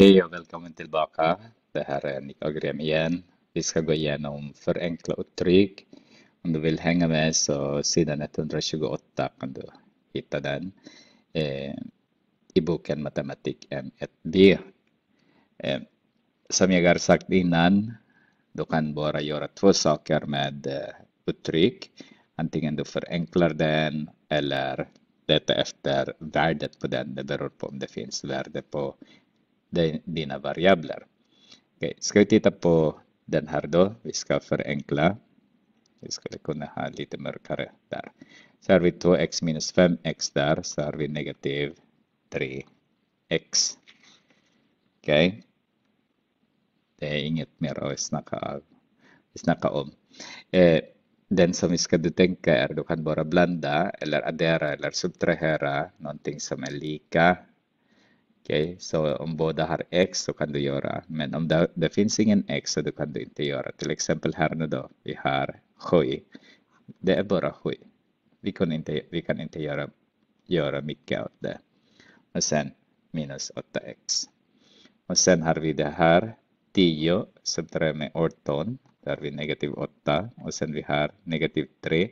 Hej och välkommen tillbaka. Det här är Nick Agren igen. Vi ska gå igenom förenkla uttryck. Om du vill hänga med så sidan 128 kan du hitta den eh, i boken Matematik M1B. Eh, som jag har sagt innan, du kan bara göra två saker med eh, uttryck. Antingen du förenklar den eller leta efter värdet på den. Det beror på om det finns värde på dina variabler. Okay. Ska vi titta på den här då? Vi ska förenkla. Vi skulle kunna ha lite mörkare där. Så har vi 2x minus 5x där, så har vi negativ 3x. Okay. Det är inget mer att snacka, snacka om. Eh, den som vi ska du tänka är att du kan bara blanda eller addera eller subtrahera någonting som är lika Okay, so om båda har x så kan du göra, men om det, det finns ingen x så du kan du inte göra. Till exempel här nu då, vi har 7. Det är bara 7. Vi kan inte, vi kan inte göra, göra mycket av det. Och sen minus 8x. Och sen har vi det här 10 som tar med 18. Där har vi negativ 8. Och sen vi har negativ 3.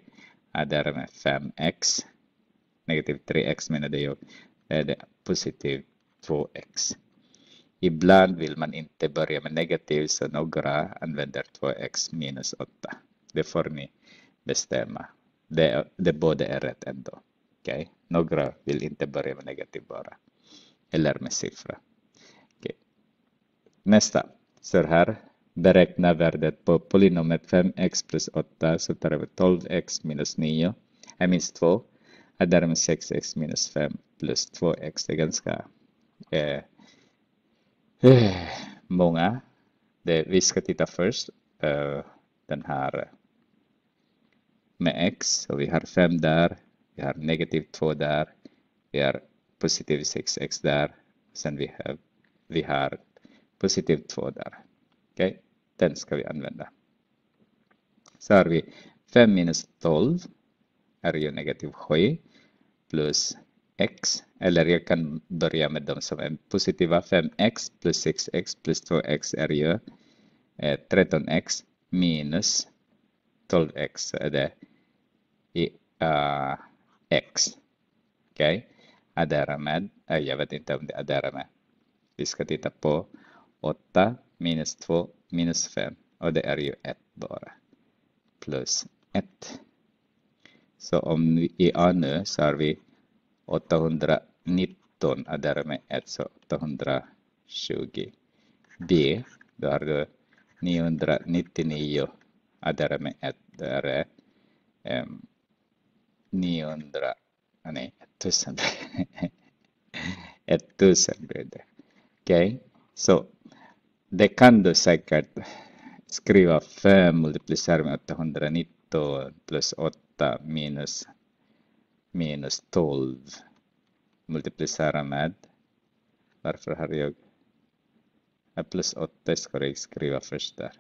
Där är med 5x. Negativ 3x menade jag. Det är det positivt 2x. Ibland vill man inte börja med negativ så några använder 2x minus 8. Det får ni bestämma. Det, det båda är rätt ändå. Okay? Några vill inte börja med negativ bara. Eller med siffra. Okay. Nästa. Så här. Beräkna värdet på polynomet 5x plus 8 så tar vi 12x minus 9. Är minst 2. Är därmed 6x minus 5 plus 2x. Det är ganska Eh, eh, många. Det, vi ska titta först eh, den här med x. Och vi har 5 där. Vi har negativ 2 där. Vi har positiv 6x där. Sen vi har, vi har positiv 2 där. okay? den ska vi använda. Så har vi 5 minus 12 är ju negativ 7 plus x, eller jag kan börja med de som är positiva. 5x plus 6x plus 2x är ju 13x eh, minus 12x är det i uh, x. Okej, okay. addera med, äh, jag vet inte om det adderar med. Vi ska titta på 8 minus 2 minus 5 och det är ju 1 bara. Plus 1. Så om vi i A nu så har vi 819 19 med därmed så alltså 820. B, då har du 999 är med ett, 900, ehm, ah, nej 1000. 1000 blir det. Okej, så det kan du säkert skriva 5 multiplicerat med 819 plus 8 minus minus 12 multiplicera med. Varför har jag plus 8 ska jag skriva först där.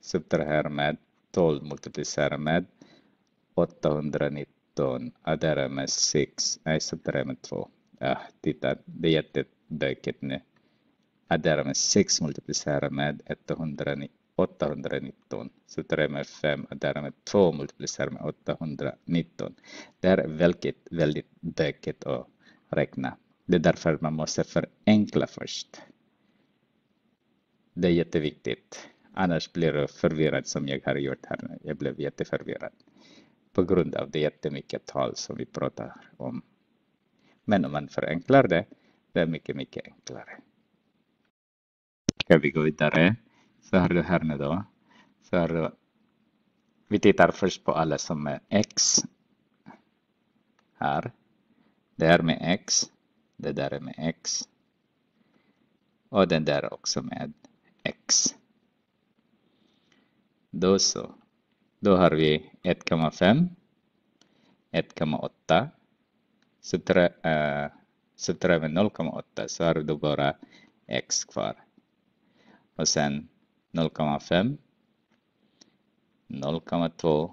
Subtrahera med 12 multiplicera med 819 addera med 6, nej subtrahera med 2. Ja, titta, det är jättebökigt nu. Addera med 6 multiplicera med 119 819. Så 3 med 5 och därmed 2 multiplicerar med 819. Det är väldigt, väldigt bökigt att räkna. Det är därför man måste förenkla först. Det är jätteviktigt. Annars blir du förvirrad som jag har gjort här Jag blev jätteförvirrad på grund av det jättemycket tal som vi pratar om. Men om man förenklar det, det är mycket, mycket enklare. Ska vi gå vidare? så har du här nu då. Så har du, vi tittar först på alla som är x. Här. Det här med x. Det där är med x. Och den där också med x. Då så. Då har vi 1,5. 1,8. Subtra, äh, subtra med 0,8 så har du bara x kvar. Och sen 0,5 0,2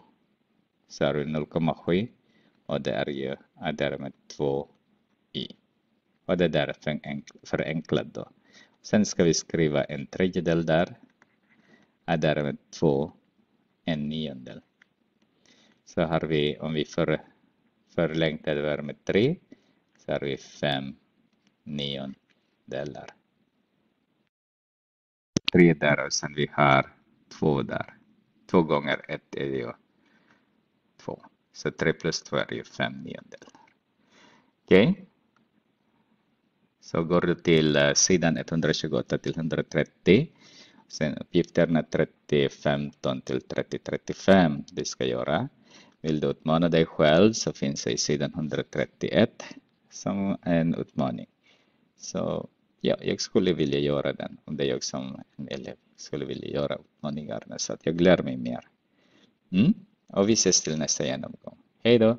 så 0,7 och det är ju är därmed 2 i. Och det där är förenklat då. Sen ska vi skriva en tredjedel där. Är därmed 2 en niondel. Så har vi, om vi för, förlängt det med 3, så har vi 5 niondelar tre där och sen vi har två där. Två gånger ett är ju två. Så tre plus två är ju fem niondelar. Okej. Okay. Så går du till eh, sidan 128 till 130. Sen uppgifterna 30, 15 till 30, 35 du ska göra. Vill du utmana dig själv så finns det i sidan 131 som en utmaning. Så Ja, jag skulle vilja göra den om det är jag som elev skulle vilja göra utmaningarna så att jag lär mig mer. Mm? Och vi ses till nästa genomgång. Hej då!